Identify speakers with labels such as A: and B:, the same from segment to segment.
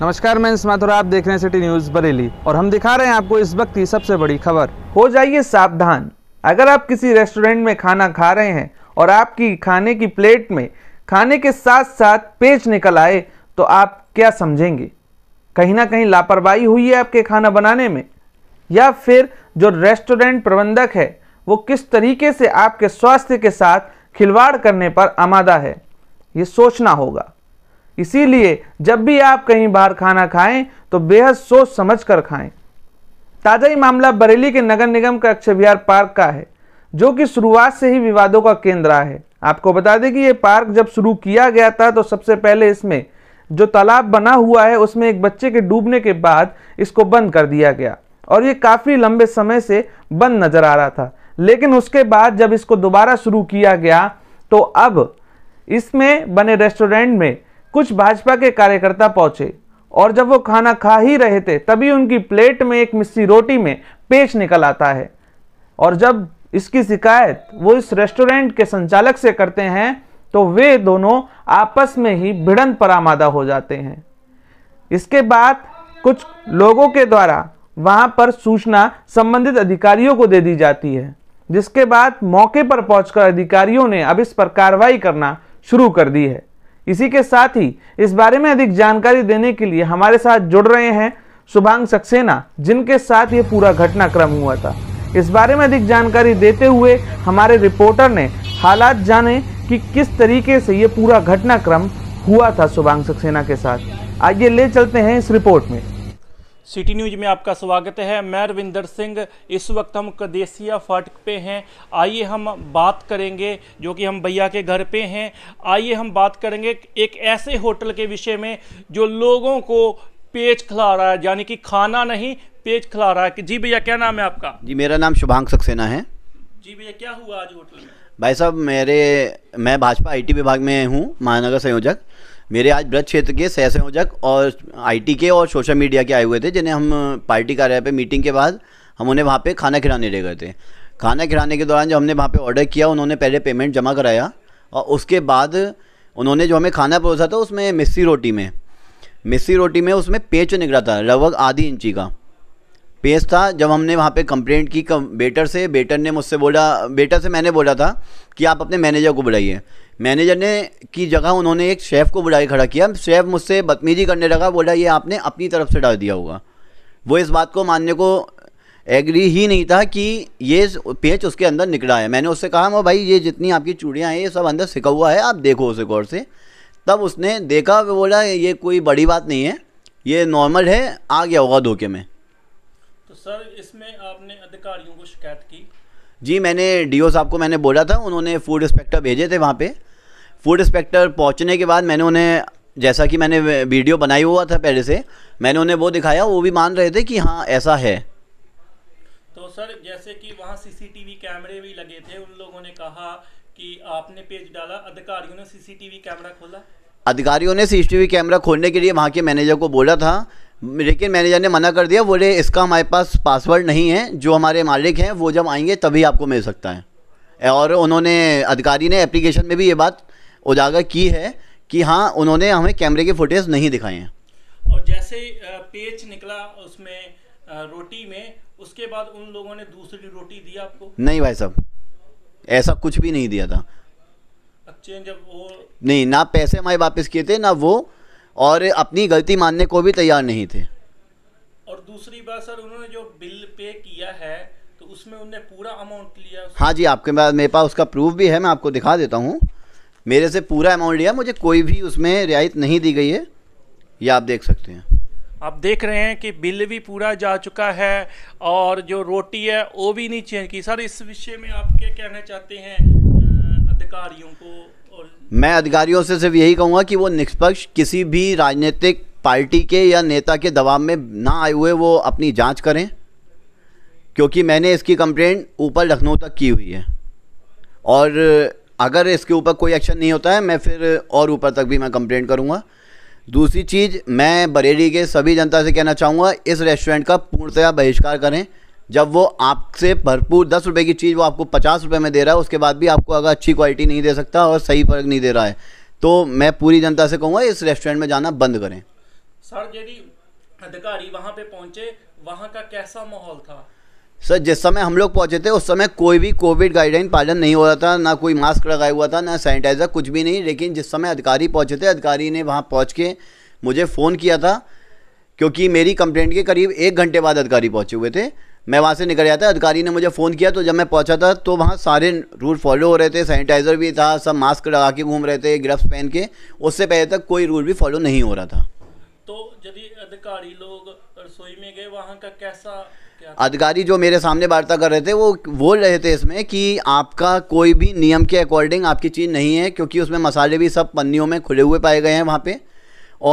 A: नमस्कार मैं माथुर आप देख रहे हैं सिटी न्यूज बरेली और हम दिखा रहे हैं आपको इस वक्त की सबसे बड़ी खबर हो जाइए सावधान अगर आप किसी रेस्टोरेंट में खाना खा रहे हैं और आपकी खाने की प्लेट में खाने के साथ साथ पेच निकल आए तो आप क्या समझेंगे कहीं ना कहीं लापरवाही हुई है आपके खाना बनाने में या फिर जो रेस्टोरेंट प्रबंधक है वो किस तरीके से आपके स्वास्थ्य के साथ खिलवाड़ करने पर आमादा है ये सोचना होगा इसीलिए जब भी आप कहीं बाहर खाना खाएं तो बेहद सोच समझ कर खाएं ताज़ा ही मामला बरेली के नगर निगम का अक्षय विहार पार्क का है जो कि शुरुआत से ही विवादों का केंद्र रहा है आपको बता दें कि ये पार्क जब शुरू किया गया था तो सबसे पहले इसमें जो तालाब बना हुआ है उसमें एक बच्चे के डूबने के बाद इसको बंद कर दिया गया और ये काफ़ी लंबे समय से बंद नज़र आ रहा था लेकिन उसके बाद जब इसको दोबारा शुरू किया गया तो अब इसमें बने रेस्टोरेंट में कुछ भाजपा के कार्यकर्ता पहुंचे और जब वो खाना खा ही रहे थे तभी उनकी प्लेट में एक मिस्सी रोटी में पेच निकल आता है और जब इसकी शिकायत वो इस रेस्टोरेंट के संचालक से करते हैं तो वे दोनों आपस में ही भिड़न परामादा हो जाते हैं इसके बाद कुछ लोगों के द्वारा वहां पर सूचना संबंधित अधिकारियों को दे दी जाती है जिसके बाद मौके पर पहुंचकर अधिकारियों ने अब इस पर कार्रवाई करना शुरू कर दी है इसी के साथ ही इस बारे में अधिक जानकारी देने के लिए हमारे साथ जुड़ रहे हैं शुभांग सक्सेना जिनके साथ ये पूरा घटनाक्रम हुआ था इस बारे में अधिक जानकारी देते हुए हमारे रिपोर्टर ने हालात जाने कि किस तरीके से ये पूरा घटनाक्रम हुआ था शुभांग सक्सेना के साथ आइए ले चलते हैं इस रिपोर्ट में
B: सिटी न्यूज में आपका स्वागत है मैं रविंदर सिंह इस वक्त हम कदेसिया फाटक पे हैं आइए हम बात करेंगे जो कि हम भैया के घर पे हैं आइए हम बात करेंगे एक ऐसे होटल के विषय में जो लोगों को पेज खिला रहा है यानी कि खाना नहीं पेज खिला रहा है जी भैया क्या नाम है
C: आपका जी मेरा नाम शुभांग सक्सेना है
B: जी भैया क्या हुआ आज होटल में
C: भाई साहब मेरे मैं भाजपा आई विभाग में हूँ महानगर संयोजक मेरे आज ब्रज क्षेत्र के सह संयोजक और आईटी के और सोशल मीडिया के आए हुए थे जिन्हें हम पार्टी कार्यालय पे मीटिंग के बाद हम उन्हें वहाँ पे खाना खिलाने ले गए थे खाना खिलाने के दौरान जो हमने वहाँ पे ऑर्डर किया उन्होंने पहले पेमेंट जमा कराया और उसके बाद उन्होंने जो हमें खाना परोसा था उसमें मिस्सी रोटी में मिस्सी रोटी में उसमें पेच निकला था लगभग आधी इंची का पेज था जब हमने वहाँ पे कंप्लेंट की कम, बेटर से बेटर ने मुझसे बोला बेटर से मैंने बोला था कि आप अपने मैनेजर को बुलाइए मैनेजर ने की जगह उन्होंने एक शेफ़ को बुलाई खड़ा किया शेफ़ मुझसे बदतमीजी करने लगा बोला ये आपने अपनी तरफ से डाल दिया होगा वो इस बात को मानने को एग्री ही नहीं था कि ये पेच उसके अंदर निकला है मैंने उससे कहा मैं भाई ये जितनी आपकी चूड़ियाँ हैं ये सब अंदर सिका हुआ है आप देखो उसे गौर से तब उसने देखा बोला ये कोई बड़ी बात नहीं है ये नॉर्मल है आ गया होगा धोखे में
B: सर इसमें आपने अधिकारियों को शिकायत की
C: जी मैंने डीओ साहब को मैंने बोला था उन्होंने फूड इंस्पेक्टर भेजे थे वहाँ पे फूड इंस्पेक्टर पहुँचने के बाद मैंने उन्हें जैसा कि मैंने वीडियो बनाई हुआ था पहले से मैंने उन्हें वो दिखाया वो भी मान रहे थे कि हाँ ऐसा है
B: तो सर जैसे कि वहाँ सीसीटीवी कैमरे भी लगे थे उन लोगों ने कहा कि आपने पेज डाला अधिकारियों ने
C: सीसीटीवी कैमरा खोला अधिकारियों ने सीसीटीवी कैमरा खोलने के लिए वहाँ के मैनेजर को बोला था लेकिन मैनेजर ने मना कर दिया बोले इसका हमारे पास पासवर्ड नहीं है जो हमारे मालिक हैं वो जब आएंगे तभी आपको मिल सकता है और उन्होंने अधिकारी ने एप्लीकेशन में भी ये बात उजागर की है कि हाँ उन्होंने हमें कैमरे के फुटेज नहीं दिखाए हैं
B: और जैसे पेज निकला उसमें रोटी में उसके बाद उन लोगों ने दूसरी रोटी दी आपको
C: नहीं भाई साहब ऐसा कुछ भी नहीं दिया था
B: जब वो
C: नहीं ना पैसे हमारे वापस किए थे ना वो और अपनी गलती मानने को भी तैयार नहीं थे
B: और दूसरी बात सर उन्होंने जो बिल पे किया है तो उसमें उन्होंने
C: पूरा अमाउंट लिया हाँ जी आपके पास मेरे पास उसका प्रूफ भी है मैं आपको दिखा देता हूँ मेरे से पूरा अमाउंट लिया मुझे कोई भी उसमें रियायत नहीं दी गई है ये आप देख सकते हैं
B: आप देख रहे हैं कि बिल भी पूरा जा चुका है और जो रोटी है वो भी नहीं चेंज की सर इस विषय में आप क्या कहना चाहते हैं अधिकारियों को
C: मैं अधिकारियों से सिर्फ यही कहूँगा कि वो निष्पक्ष किसी भी राजनीतिक पार्टी के या नेता के दबाव में ना आए हुए वो अपनी जांच करें क्योंकि मैंने इसकी कंप्लेंट ऊपर लखनऊ तक की हुई है और अगर इसके ऊपर कोई एक्शन नहीं होता है मैं फिर और ऊपर तक भी मैं कंप्लेंट करूँगा दूसरी चीज़ मैं बरेली के सभी जनता से कहना चाहूँगा इस रेस्टोरेंट का पूर्णतया बहिष्कार करें जब वो आपसे भरपूर दस रुपये की चीज़ वो आपको पचास रुपये में दे रहा है उसके बाद भी आपको अगर अच्छी क्वालिटी नहीं दे सकता और सही फर्क नहीं दे रहा है तो मैं पूरी जनता से कहूँगा इस रेस्टोरेंट में जाना बंद करें
B: सर यदि अधिकारी वहाँ पे पहुँचे वहाँ का कैसा माहौल था
C: सर जिस समय हम लोग पहुँचे थे उस समय कोई भी कोविड गाइडलाइन पालन नहीं हो रहा था ना कोई मास्क लगाया हुआ था ना सैनिटाइज़र कुछ भी नहीं लेकिन जिस समय अधिकारी पहुँचे थे अधिकारी ने वहाँ पहुँच के मुझे फ़ोन किया था क्योंकि मेरी कंप्लेंट के करीब एक घंटे बाद अधिकारी पहुँचे हुए थे मैं वहाँ से निकल गया था अधिकारी ने मुझे फ़ोन किया तो जब मैं पहुँचा था तो वहाँ सारे रूल फॉलो हो रहे थे सैनिटाइज़र भी था सब मास्क लगा के घूम रहे थे ग्लव्स पहन के उससे पहले तक कोई रूल भी फॉलो नहीं हो रहा था तो यदि अधिकारी लोग रसोई में गए वहाँ का कैसा अधिकारी जो मेरे सामने वार्ता कर रहे थे वो बोल रहे थे इसमें कि आपका कोई भी नियम के अकॉर्डिंग आपकी चीज़ नहीं है क्योंकि उसमें मसाले भी सब पन्नियों में खुले हुए पाए गए हैं वहाँ पे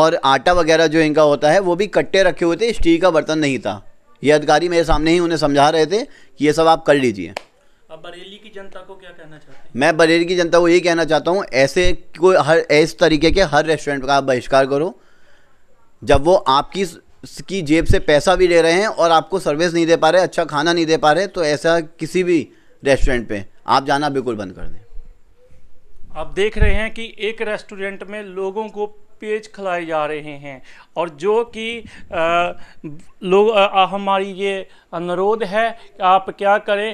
C: और आटा वगैरह जो इनका होता है वो भी कट्टे रखे हुए थे स्टील का बर्तन नहीं था ये अधिकारी मेरे सामने ही उन्हें समझा रहे थे कि ये सब आप कर लीजिए अब बरेली की जनता को क्या कहना चाहते हैं मैं बरेली की जनता को यही कहना चाहता हूँ ऐसे कोई हर इस तरीके के हर रेस्टोरेंट का आप बहिष्कार करो जब वो आपकी की जेब से पैसा भी ले रहे हैं और आपको सर्विस नहीं दे पा रहे अच्छा खाना नहीं दे पा रहे तो ऐसा किसी भी रेस्टोरेंट पे आप जाना बिल्कुल बंद कर दें
B: आप देख रहे हैं कि एक रेस्टोरेंट में लोगों को पेज खिलाए जा रहे हैं और जो कि लोग हमारी ये अनुरोध है कि आप क्या करें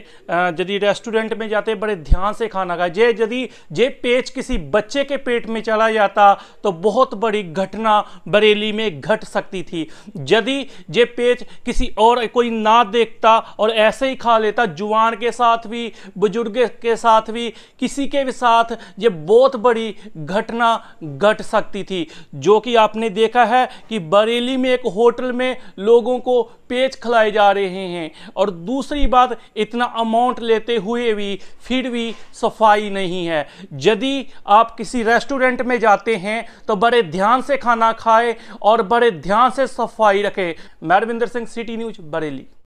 B: यदि रेस्टोरेंट में जाते बड़े ध्यान से खाना खाए जे यदि जे पेच किसी बच्चे के पेट में चला जाता तो बहुत बड़ी घटना बरेली में घट सकती थी यदि जे पेच किसी और कोई ना देखता और ऐसे ही खा लेता जुआन के साथ भी बुजुर्ग के साथ भी किसी के भी साथ ये बहुत बड़ी घटना घट सकती थी जो कि आपने देखा है कि बरेली में एक होटल में लोगों को पेच खिलाए जा रहे हैं हैं और दूसरी बात इतना अमाउंट लेते हुए भी फिर भी सफाई नहीं है यदि आप किसी रेस्टोरेंट में जाते हैं तो बड़े ध्यान से खाना खाएं और बड़े ध्यान से सफाई रखें मैरविंदर सिंह सिटी न्यूज बरेली